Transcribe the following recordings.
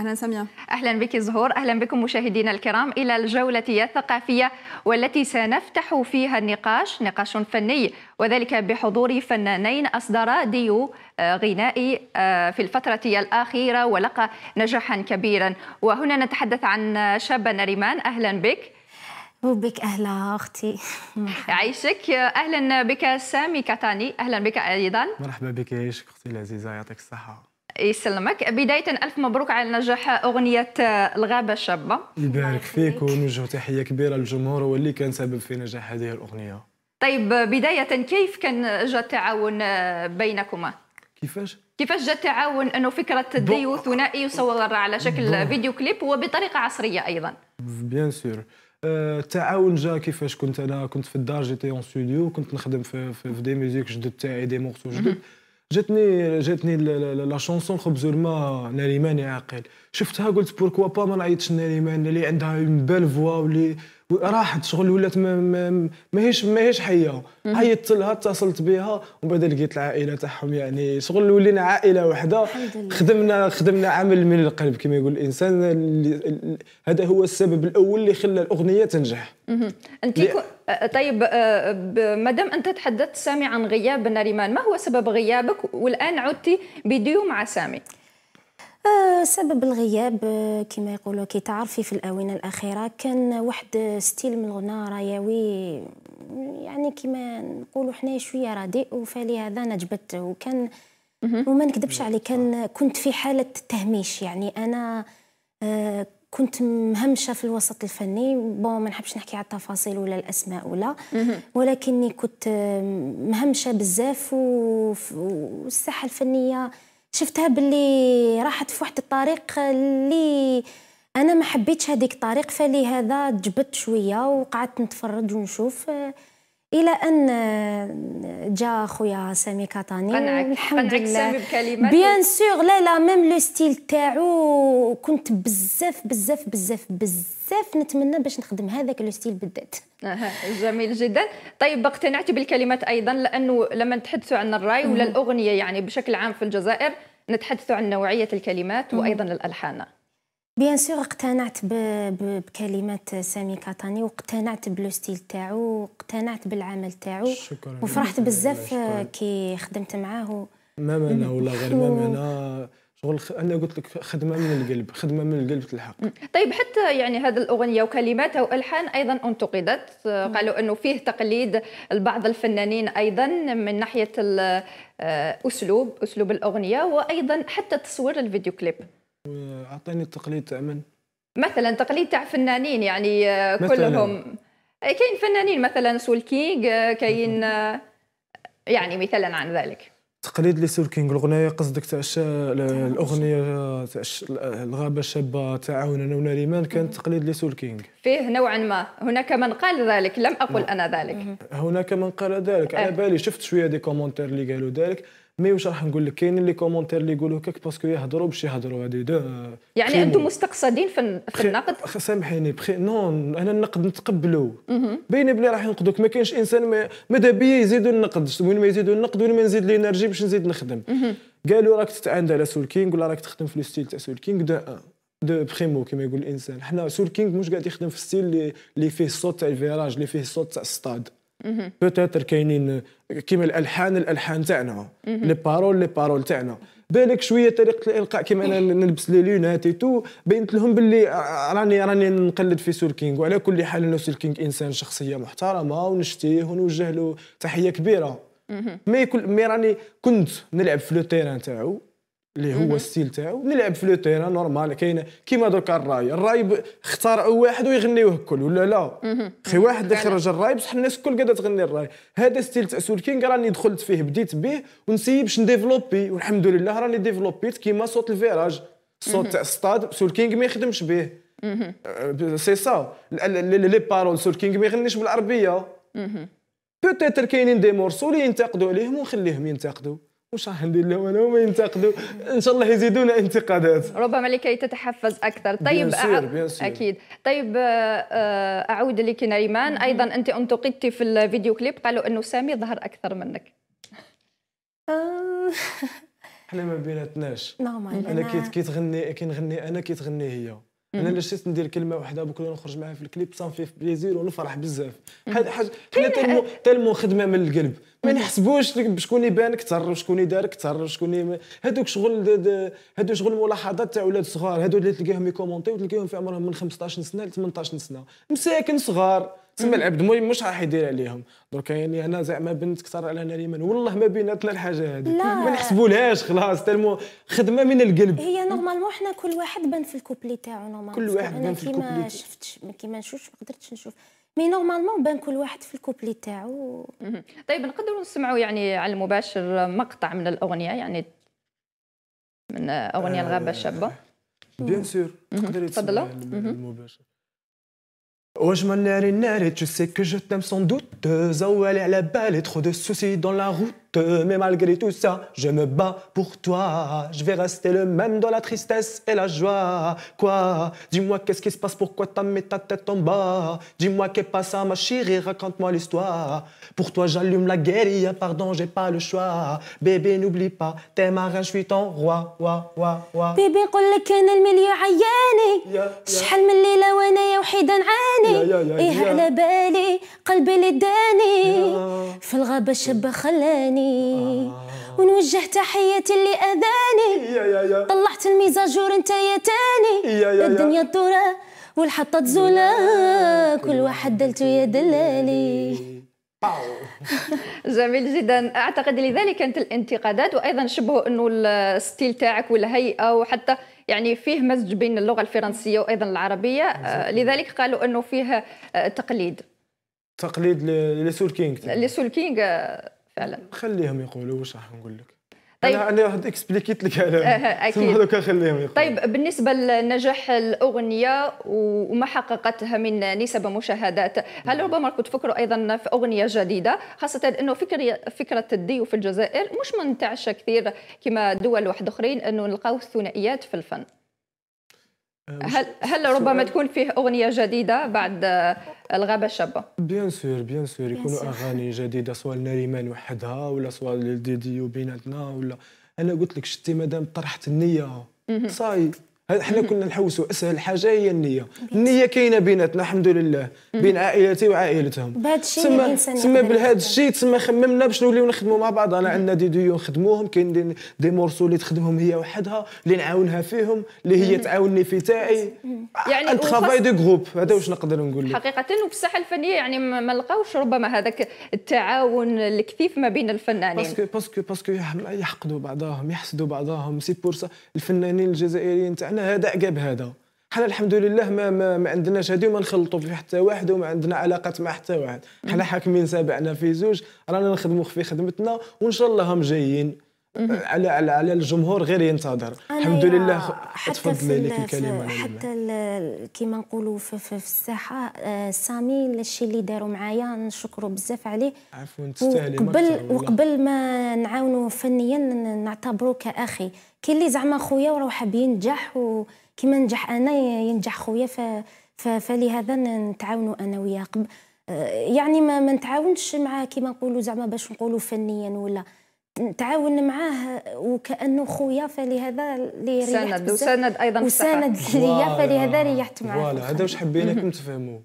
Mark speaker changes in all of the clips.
Speaker 1: اهلا سميا اهلا بك زهور اهلا بكم مشاهدينا الكرام الى الجولة الثقافية والتي سنفتح فيها النقاش نقاش فني وذلك بحضور فنانين اصدرا ديو آه، غنائي آه، في الفترة الأخيرة ولقى نجاحا كبيرا وهنا نتحدث عن شابة نريمان أهلا بك وبك أهلا أختي عيشك أهلا بك سامي كتاني أهلا بك أيضا
Speaker 2: مرحبا بك يعيشك أختي العزيزة يعطيك الصحة
Speaker 1: يسلمك بدايه الف مبروك على نجاح اغنيه آه، الغابه الشابه
Speaker 2: يبارك فيك ونوجه تحيه كبيره للجمهور هو اللي كان سبب في نجاح هذه الاغنيه
Speaker 1: طيب بدايه كيف كان جاء التعاون آه، بينكما كيفاش كيفاش جاء التعاون انه فكره ديو ثنائي يصور على شكل فيديو كليب وبطريقه عصريه ايضا
Speaker 2: بيان سور آه، التعاون جاء كيفاش كنت انا كنت في الدار جيتي اون ستوديو كنت نخدم في, في, في دي ميوزيك جدد تاعي دي مورسو جدد جاتني جاتني لا شونسون خبز الماء ناري ماني عاقل شفتها قلت بوركوا با ما نعيطش ناريمان اللي عندها اون بال فوا واللي راحت شغل ولات ماهيش ماهيش حيه عيطت لها اتصلت بها ومن بعد لقيت العائله تاعهم يعني شغل ولينا عائله وحده خدمنا خدمنا عمل من القلب كما يقول الانسان هذا هو السبب الاول اللي خلى الاغنيه تنجح
Speaker 1: انت طيب مادام انت تحدثت سامي عن غياب ناريمان ما هو سبب غيابك والان عدتي بديو مع سامي
Speaker 3: آه، سبب الغياب آه، كما يقولوا كي تعرفي في الاونه الاخيره كان واحد ستيل من الغناء رياوي يعني كما نقولوا حنايا شويه رديء فلهذا نجبت وكان وما نكذبش عليه كان كنت في حاله تهميش يعني انا آه، كنت مهمشه في الوسط الفني بون ما نحبش نحكي على التفاصيل ولا الاسماء ولا ولكني كنت مهمشه بزاف والساحه الفنيه شفتها باللي راحت في واحد الطريق اللي انا ما حبيتش هذيك الطريق فلهذا جبت شويه وقعدت نتفرج ونشوف الى ان جاء خويا سامي كاتاني قنعك الحمد قنعك لله سامي بيان سور لا لا ميم لو ستيل تاعو كنت بزاف بزاف بزاف بزاف نتمنى باش نخدم هذاك لو ستيل بالذات
Speaker 1: جميل جدا طيب اقتنعتي بالكلمات ايضا لانه لما نتحدثوا عن الراي ولا الاغنيه يعني بشكل عام في الجزائر نتحدث عن نوعية الكلمات وأيضا الألحان
Speaker 3: بيان سور اقتنعت بكلمات سامي كاتاني واقتنعت بلو ستيل تاعو واقتنعت بالعمل تاعو وفرحت بزاف كي خدمت معاه
Speaker 2: ما معنى ولا غير ما معنى شغل انا قلت لك خدمه من القلب خدمه من القلب تلحق
Speaker 1: طيب حتى يعني هذه الاغنيه وكلماتها والحان ايضا انتقدت نعم. قالوا انه فيه تقليد لبعض الفنانين ايضا من ناحيه آه، اسلوب اسلوب الاغنيه وايضا حتى تصوير الفيديو كليب
Speaker 2: اعطيني التقليد تاع من
Speaker 1: مثلا تقليد تاع فنانين يعني آه، كلهم إيه، كاين فنانين مثلا سول كينغ آه، كاين آه، يعني مثالا عن ذلك
Speaker 2: تقليد لسول كينغ الاغنيه قصدك تاع الاغنيه تاع الغابه تعاون انا ونريمان كان تقليد لسول كينغ
Speaker 1: فيه نوعا ما هناك من قال ذلك لم اقل انا ذلك
Speaker 2: هناك من قال ذلك على إيه. بالي شفت شويه دي كومونتير اللي قالوا ذلك مي واش راح نقول لك كاينين لي كومونتير اللي يقولوا هكاك باسكو يهضروا باش يهضروا هادي يعني انتم
Speaker 1: مستقصدين في, في
Speaker 2: النقد سامحيني بخي نون انا النقد نتقبلو بين بلي راح ينقدوك ما كاينش انسان ماذا بيا يزيدوا النقد وين ما يزيدوا النقد وين ما نزيد الانرجي باش نزيد نخدم قالوا راك تتعاند على سول كينغ ولا راك تخدم في لو ستيل تاع سول كينغ دو ان دو بريمو كما يقول الانسان حنا سول كينغ مش قاعد يخدم في ستيل اللي فيه الصوت تاع الفيراج اللي فيه الصوت تاع الصطاد بوتيتر كاينين كيما الالحان الالحان تاعنا لي بارول لي بارول تاعنا بالك شويه طريقه الالقاء كيما انا إيه. نلبس لي لونات تو بينت لهم باللي راني راني نقلد في سولكينغ وعلى كل حال انه سولكينغ انسان شخصيه محترمه ونشتيه ونوجه له تحيه كبيره مي كل مي راني كنت نلعب في لو تيران تاعو اللي هو الستيل تاعو نلعب في لو تيران نورمال كاين كيما دوكا الراي الراي اختاروا واحد ويغنيوه الكل ولا لا
Speaker 3: خي واحد خرج
Speaker 2: الراي بصح الناس الكل قاعده تغني الراي هذا ستيل تاع كينغ راني دخلت فيه بديت به ونسيب باش نديفلوبي والحمد لله راني ديفلوبيت كيما صوت الفيراج صوت تاع ستاد كينغ ما يخدمش به أه، سي سا لي بارول كينغ ما يغنيش بالعربيه بوتيتر كاينين دي مورسو اللي ينتقدوا عليهم ونخليهم ينتقدوا واش راح ندير لهم انا هما ينتقدوا ان شاء الله يزيدونا انتقادات
Speaker 1: ربما لكي تتحفز اكثر طيب بيان سير بيان سير. اكيد طيب آه، آه، اعود لك نريمان ايضا انت انتقدتي في الفيديو كليب قالوا انه سامي ظهر اكثر منك
Speaker 2: آه. احنا ما بيناتناش نعم، انا كي تغني كي نغني انا كي تغني هي انا اللي شفت ندير كلمه واحده بكل نخرج معاها في الكليب صافي في بليزير ونفرح بزاف هذا حاجه حنا تلمو تلمو خدمه من القلب ما نحسبوش بشكون يبان اكثر وشكون يدار اكثر وشكون هذوك شغل هذو شغل ملاحظات تاع ولاد صغار هذو اللي تلقاهم يكومونتي وتلقاهم في عمرهم من 15 سنه ل 18 سنه مساكن صغار تسمى العبد المهم مش راح يدير عليهم دونك يعني انا زعما بنت كثر على نريمان والله ما بيناتنا الحاجه هذه ما نحسبولهاش خلاص تالمو خدمه من القلب
Speaker 3: هي نورمالمون حنا كل واحد بان في الكوبلي تاعو نورمالمون كل واحد بان في الكوبلي ما شفتش كيما نشوفش ما قدرتش نشوف مي نورمالمون بان كل واحد في الكوبلي تاعو طيب نقدروا نسمعوا
Speaker 1: يعني على المباشر مقطع من الاغنيه يعني
Speaker 3: من اغنيه
Speaker 2: آه. الغابه الشابه بيان سور تقدري تفضلوا المباشر Oh, m'en m'en ناري tu sais que je t'aime sans doute la balle et trop de soucis dans la route mais malgré tout ça, je me bats pour toi. Je vais rester le même dans la tristesse et la joie. Quoi Dis-moi qu'est-ce qui se passe, pourquoi t'as mis ta tête en bas Dis-moi qu'est ce passe à ma chérie, raconte-moi l'histoire. Pour toi, j'allume la guérilla, pardon, j'ai pas le choix. Bébé, n'oublie pas, t'es ma reine, je suis ton roi, roi,
Speaker 3: Bébé, شحال من ليله وحيده نعاني ايه على بالي قلبي اللي داني في الغابه تاني آه. ونوجه تحياتي اللي اذاني طلعت الميزاجور انت يا تاني الدنيا الدورة والحطة تزولا كل واحد دلتو يا دلالي جميل جدا اعتقد لذلك
Speaker 1: كانت الانتقادات وايضا شبه انه الستيل تاعك والهيئه وحتى يعني فيه مزج بين اللغه الفرنسيه وايضا العربيه آه، لذلك قالوا انه فيه آه، تقليد
Speaker 2: تقليد لسول كينغ
Speaker 1: لسول كينغ فعلا
Speaker 2: خليهم يقولوا واش راح نقول لك طيب انا راح اكسبليكيت لك على أه، أه، اكيد خليهم يقولوا
Speaker 1: طيب بالنسبه لنجاح الاغنيه وما حققتها من نسب مشاهدات هل نعم. ربما كنت تفكروا ايضا في اغنيه جديده خاصه انه فكره فكره الديو في الجزائر مش منتعشه كثير كما دول واحد اخرين انه نلقاو الثنائيات في الفن هل هل ربما تكون فيه اغنيه جديده بعد آه، الغابه الشابه
Speaker 2: بيان سور بيان سور يكونوا اغاني جديده سواء نريمان وحدها ولا سواء ديديو بيناتنا ولا انا قلت لك شتي مادام طرحت النيه صاي احنا كنا نحوسوا اسهل حاجه هي النيه النيه كاينه بيناتنا الحمد لله بين عائلتي وعائلتهم بهذا الشيء تما تما بهذا الشيء تما خممنا باش نوليو نخدموا مع بعض انا عندنا دي ديو نخدموهم كاين دي, دي مورسو اللي تخدمهم هي وحدها اللي نعاونها فيهم اللي هي تعاونني في تاعي يعني خافاي دو جروب هذا واش نقدر نقول لك
Speaker 1: حقيقه وبالصحه الفنيه يعني ما لقاوش ربما هذاك التعاون الكثيف ما بين الفنانين باسكو
Speaker 2: باسكو باسكو يحقدوا بعضهم يحسدوا بعضهم سي بور سا الفنانين الجزائريين تاعنا هذا جاب هذا حنا الحمد لله ما ما, ما عندناش هذه وما نخلطوا في حتى واحد وما عندنا علاقات مع حتى واحد حنا حاكمين سبعنا في زوج رانا نخدموا في خدمتنا وان شاء الله هم جايين على على على الجمهور غير ينتظر الحمد لله تفضلي لك الكلمه حتى
Speaker 3: كما نقولوا في, في, في الساحه آه، سامي الشيء اللي داروا معايا نشكره بزاف عليه
Speaker 2: عفوا تستاهلي وقبل وقبل
Speaker 3: ما نعاونوا فنيا نعتبره كاخي كاين اللي زعما خويا وراه حاب ينجح وكيما نجح انا ينجح خويا فلهذا نتعاونوا انا وياه آه، يعني ما, ما نتعاونش مع كيما نقولوا زعما باش نقولوا فنيا ولا تعاون معاه وكانه خويا فلهذا اللي سند وسند ايضا وسند
Speaker 2: ليا فلهذا ريحت معاه فوالا هذا واش حبيناكم تفهموا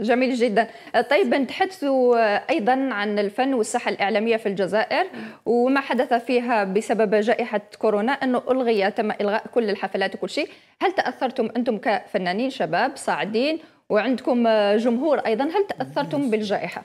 Speaker 3: جميل
Speaker 1: جدا طيب نتحدثوا ايضا عن الفن والساحه الاعلاميه في الجزائر وما حدث فيها بسبب جائحه كورونا انه الغي تم الغاء كل الحفلات وكل شيء هل تاثرتم انتم كفنانين شباب صاعدين وعندكم جمهور ايضا هل تاثرتم بالجائحه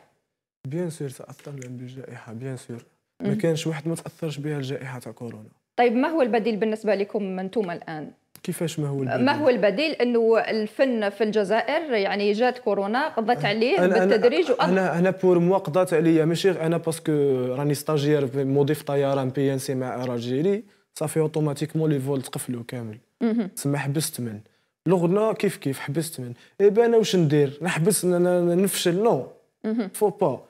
Speaker 2: بيان سور تاثرنا بالجائحه بيان سور ما كانش واحد ما تاثرش بها الجائحه تاع كورونا
Speaker 1: طيب ما هو البديل بالنسبه لكم انتم الان
Speaker 2: كيفاش ما هو البديل؟ ما هو البديل
Speaker 1: انه الفن في الجزائر يعني جات كورونا قضت عليه أنا بالتدريج أنا, أنا,
Speaker 2: انا بور موا قضات عليا ماشي انا باسكو راني ستاجير مضيف طيران بي ان سي مع اير صافي اوتوماتيكمون لي فول تقفلوا كامل تسمى حبست من لغنا كيف كيف حبست من اي انا واش ندير نحبس نفشل نو فو با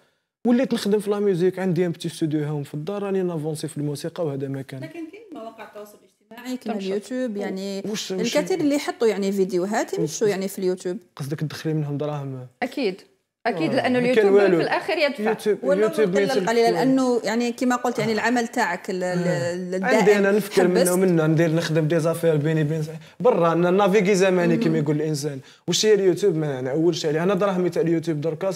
Speaker 2: وليت نخدم في لا ميوزيك عندي ان بتي ستوديو هاهم في الدار راني نافونسي في الموسيقى وهذا ما كان لكن
Speaker 1: كاين مواقع التواصل الاجتماعي كاين اليوتيوب يعني وش الكثير اللي يحطوا يعني فيديوهات يمشوا يعني في اليوتيوب
Speaker 2: قصدك تدخلي منهم دراهم اكيد اكيد آه، لانه اليوتيوب في الاخر يدفع يوتيوب اليوتيوب قليلا لانه
Speaker 1: يعني كما قلت يعني العمل تاعك آه. الدائم عندي انا نفكر منه
Speaker 2: ومنه ندير نخدم دي زافير بيني بين برا نافيغي زماني كما يقول الانسان واش هي اليوتيوب ما نعولش يعني عليه انا دراهمي تاع اليوتيوب دركا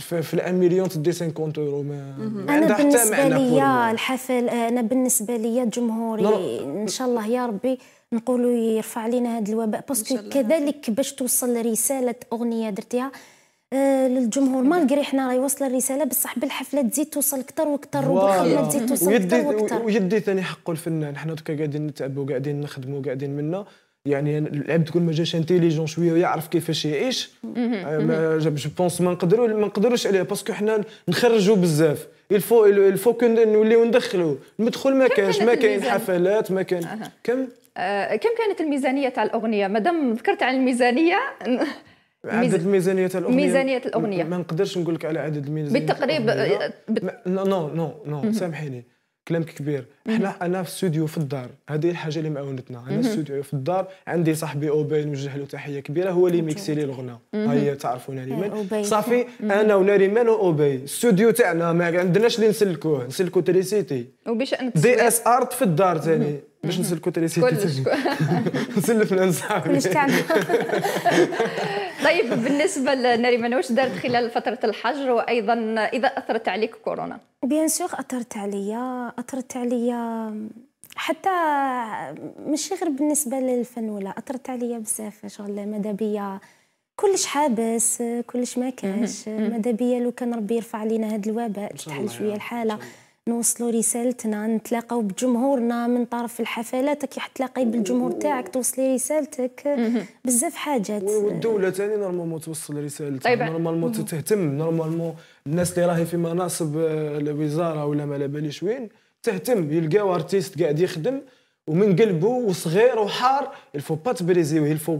Speaker 2: في الان مليون تدي 50 اورو ما, ما انا بالنسبه ليا
Speaker 3: الحفل انا بالنسبه ليا جمهوري ان شاء الله يا ربي نقولوا يرفع لنا هذا الوباء باسكو كذلك باش توصل رساله اغنيه درتيها آه، للجمهور مالغري حنا راهي واصله الرساله بصح بالحفله تزيد توصل اكثر واكثر وبالخدمه تزيد توصل اكثر واكثر
Speaker 2: ويدي ثاني حقه الفنان حنا دوكا قاعدين نتعبوا قاعدين نخدموا قاعدين منا يعني العبد كل ما جاش انتيليجون شويه ويعرف كيفاش يعيش جو بونس ما نقدروا ما نقدروش عليه باسكو حنا نخرجوا بزاف الفو الفو نوليو ندخلوا المدخل ما كانش ما كاين حفلات ما كان كم أه، كم كانت
Speaker 1: الميزانيه تاع الاغنيه مادام ذكرت على الميزانيه
Speaker 2: عدد الميزانية تاع الأغنية ميزانية الأغنية ما نقدرش نقول لك على عدد الميزانية بالتقريب نو نو نو سامحيني كلامك كبير حنا انا في استوديو في الدار هذه الحاجه اللي معاونتنا انا استوديو في الدار عندي صاحبي اوباي نوجه له تحيه كبيره هو اللي ميكسي لي الغنى هي تعرفوا ناريمان إيه، صافي انا وناريمان واوباي استوديو تاعنا ما عندناش اللي نسلكوه نسلكو تريسيتي
Speaker 1: وبشان دي
Speaker 2: اس ارت في الدار ثاني باش نسلكو تريسيتي كلش نسلفنا نصاحبي كلش
Speaker 1: طيب بالنسبه لنريمان واش دارت خلال فتره الحجر وايضا اذا اثرت عليك كورونا
Speaker 3: بيان سور اثرت عليا اثرت عليا حتى ماشي غير بالنسبه للفن ولا اثرت عليا بزاف شغل ماذا بيا كلش حابس كلش ما كاش ماذا بيا لو كان ربي يرفع علينا هذا الوباء تحل شويه الحاله نوصلوا رسالتنا نتلاقاو بجمهورنا من طرف الحفلات كي تلاقي بالجمهور تاعك توصلي رسالتك بزاف حاجات والدوله
Speaker 2: ثاني نورمالمون توصل رسالتها طيب. نورمالمون تهتم نورمالمون الناس اللي راهي في مناصب آه، الوزاره ولا ما باليش وين تهتم يلقاو ارتيست قاعد يخدم ومن قلبه وصغير وحار الفو با تبريزيوه الفو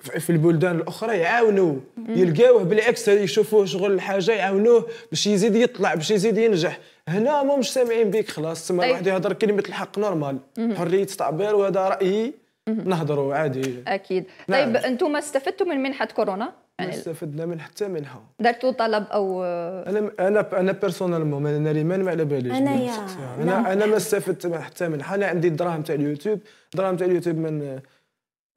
Speaker 2: في البلدان الاخرى يعاونوه يلقاوه بالعكس يشوفوه شغل حاجه يعاونوه باش يزيد يطلع باش يزيد ينجح هنا ما مش سامعين بيك خلاص تسمى طيب. الواحد يهضر كلمه الحق نورمال حريه تعبير وهذا رايي نهضروا عادي
Speaker 1: اكيد نعم. طيب انتم استفدتوا من منحه كورونا يعني
Speaker 2: استفدنا من حتى منحه
Speaker 1: درتوا طلب او انا
Speaker 2: انا انا بيرسونالمون انا ريمان ما على يعني. باليش انا يا نعم. انا انا ما استفدت من حتى منحه انا عندي الدراهم تاع اليوتيوب الدراهم تاع اليوتيوب من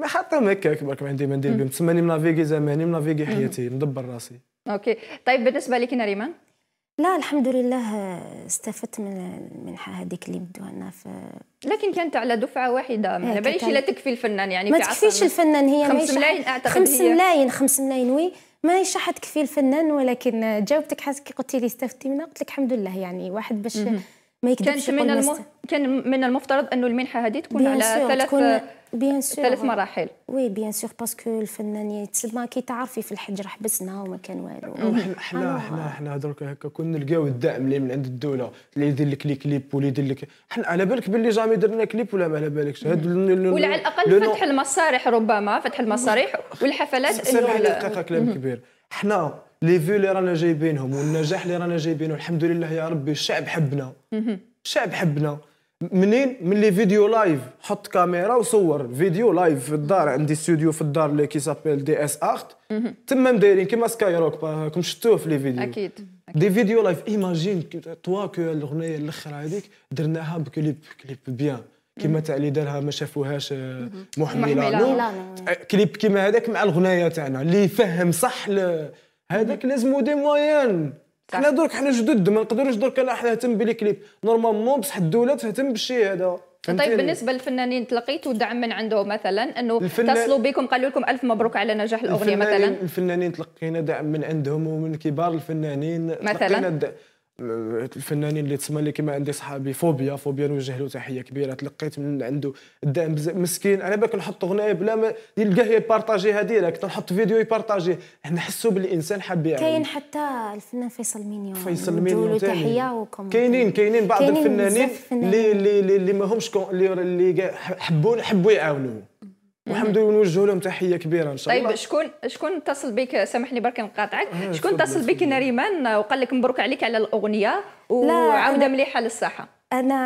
Speaker 2: ما حتى هكاك برك ما عندي ما ندير بهم تسماني منافيكي زماني منافيكي حياتي ندبر راسي
Speaker 1: اوكي طيب بالنسبه لك ناريمان
Speaker 3: لا الحمد لله آه، استفدت من من هذيك اللي مدوها لنا ف
Speaker 1: لكن كانت على دفعه واحده ما إيه، باليش لا تكفي الفنان يعني ما في تكفيش الفنان هي خمس ملايين اعتقد خمس ملايين
Speaker 3: خمس ملايين وي ما راح تكفي الفنان ولكن جاوبتك حاسك قلتي لي استفدتي منها قلت لك الحمد لله يعني واحد باش ما يكذبش كان من الم...
Speaker 1: كان من المفترض انه المنحه هذه تكون على ثلاث تكون
Speaker 3: بيان سور ثلاث مراحل وي بيان سور باسكو الفنان تسمى كي تعرفي في الحج راه حبسنا وما كان والو
Speaker 2: حنا حنا حنا درك هكا كنا نلقاو الدعم اللي من عند الدوله اللي يدير لك لي كليب واللي يدير لك حنا على بالك باللي جامي درنا كليب ولا ما على بالكش هاد ولا على الاقل فتح
Speaker 1: المسارح ربما فتح المسارح والحفلات سامحني دقيقه كلام
Speaker 2: كبير حنا لي فيو اللي رانا جايبينهم والنجاح اللي رانا جايبينه الحمد لله يا ربي الشعب حبنا الشعب حبنا منين من لي فيديو لايف حط كاميرا وصور فيديو لايف في الدار عندي استوديو في الدار اللي كي سابيل دي اس ارت تما مدايرين كيما سكاي روك راكم شفتوه في لي فيديو اكيد دي فيديو لايف ايماجين توا كو الاغنيه الاخر هذيك درناها بكليب كليب بيان كيما تاع اللي دارها ما شافوهاش محمد كليب كيما هذاك مع الاغنيه تاعنا اللي يفهم صح هذاك لازمو دي مويان حنا درك حنا جدد ما نقدروش درك انا نهتم بلي كليب نورمالمون بصح الدوله تهتم بشي هذا طيب بالنسبه
Speaker 1: للفنانين تلقيتوا دعم من عندهم مثلا
Speaker 2: انه اتصلوا
Speaker 1: بكم قالوا لكم الف مبروك على نجاح الاغنيه الفنانين مثلا
Speaker 2: الفنانين تلقينا دعم من عندهم ومن كبار الفنانين مثلا الفنانين اللي تسمى اللي كما عندي صحابي فوبيا فوبيا نوجه له تحيه كبيره تلقيت من عنده الدعم مسكين انا باك نحط اغنيه بلا ما يلقاه يبارطاجيها ديريكت نحط فيديو يبارطاجيه نحسوا باللي الانسان حاب يعمل كاين
Speaker 3: حتى الفنان فيصل مينيو فيصل مينيو تحيه
Speaker 2: كاينين كاينين بعض الفنانين اللي اللي اللي ماهمش اللي حبوا حبوا يعاونوه والحمد لله نوجه لهم تحيه كبيره ان شاء طيب الله طيب
Speaker 1: شكون شكون اتصل بك سامحني برك نقاطعك آه، شكون اتصل بك نريمان وقال لك مبروك عليك على الاغنيه وعوده مليحه للصحه
Speaker 3: انا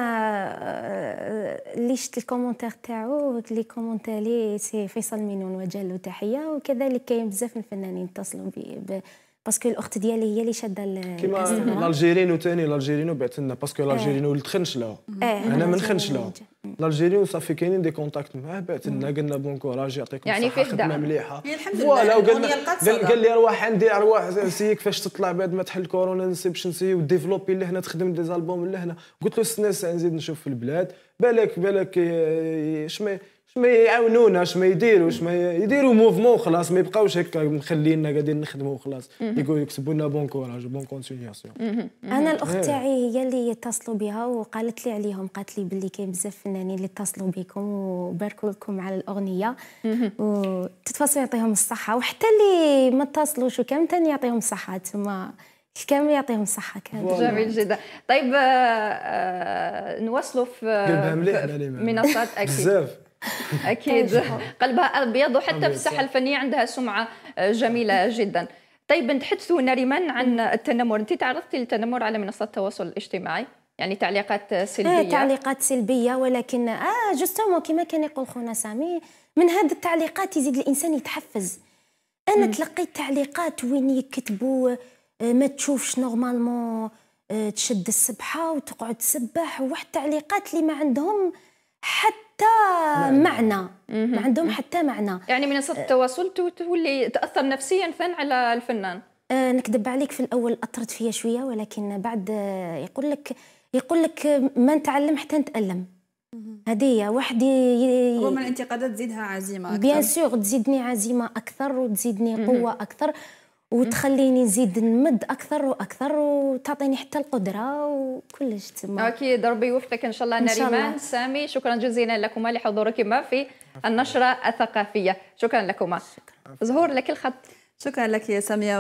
Speaker 3: اللي آه، شفت الكومونتير تاعو كومونتير لي سي فيصل منون وجه له تحيه وكذلك كاين بزاف من الفنانين اتصلوا بي باسكو الاخت ديالي هي اللي شاده كيما الالجيرينو
Speaker 2: ثاني الالجيرينو بعث لنا باسكو الالجيرينو ولد إيه. خنشله إيه، انا من خنشله الالجيريين صافي كاينين دي كونتاكت معاه بعث لنا قال لنا بون كوراج يعطيكم يعني الصحه خدمه مليحه إيه، الحمد لله وقال يعني قال لي ارواح عندي ارواح سي كيفاش تطلع بعد ما تحل كورونا نسي باش وديفلوبي لهنا تخدم دي زالبوم لهنا قلت له استنى نزيد نشوف في البلاد بالك بالك شمي اش ما يعاونونا اش ما يديروا اش ما يديروا موفمون وخلاص ما يبقاوش هكا مخلينا قاعدين نخدموا وخلاص يقولوا يكسبوا لنا بون كوراج بون كونسيلياسيون انا
Speaker 3: إيه. الاخت تاعي هي اللي اتصلوا بها وقالت لي عليهم قالت لي باللي كاين بزاف فنانين اللي اتصلوا بكم وباركوا لكم على الاغنيه وتتفصلوا يعطيهم الصحه وحتى اللي ما اتصلوش وكامل ثاني يعطيهم الصحه تما الكامل يعطيهم الصحة كان جميل جدا طيب آه, آه، نواصلوا في منصات أكيد اكيد طيب.
Speaker 1: قلبها ابيض وحتى في الساحه الفنيه عندها سمعه آه، جميله جدا طيب نتحدثوا نريمان عن التنمر انت تعرضتي للتنمر على منصات التواصل الاجتماعي يعني تعليقات آه،
Speaker 3: سلبيه آه تعليقات سلبيه ولكن اه جوستومون كما كان يقول خونا سامي من هذه التعليقات يزيد الانسان يتحفز انا تلقيت تعليقات وين يكتبوا آه، ما تشوفش نورمالمون تشد السبحه وتقعد تسبح وواحد التعليقات اللي ما عندهم حتى نعم. معنى ما عندهم
Speaker 1: حتى معنى يعني منصات أه. التواصل تولي تاثر نفسيا فن على الفنان
Speaker 3: أه، نكذب عليك في الاول اثرت فيا شويه ولكن بعد يقول لك يقول لك ما نتعلم حتى نتالم هدية واحد رغم
Speaker 1: الانتقادات تزيدها عزيمة أكثر بيان سور
Speaker 3: تزيدني عزيمة أكثر وتزيدني قوة أكثر وتخليني نزيد نمد اكثر واكثر وتعطيني حتى القدره وكلش تما اكيد
Speaker 1: ربي يوفقك ان شاء الله نريمان سامي شكرا جزيلا لكما لحضوركما في النشره الثقافيه شكرا لكما زهور لك الخط شكرا لك يا ساميه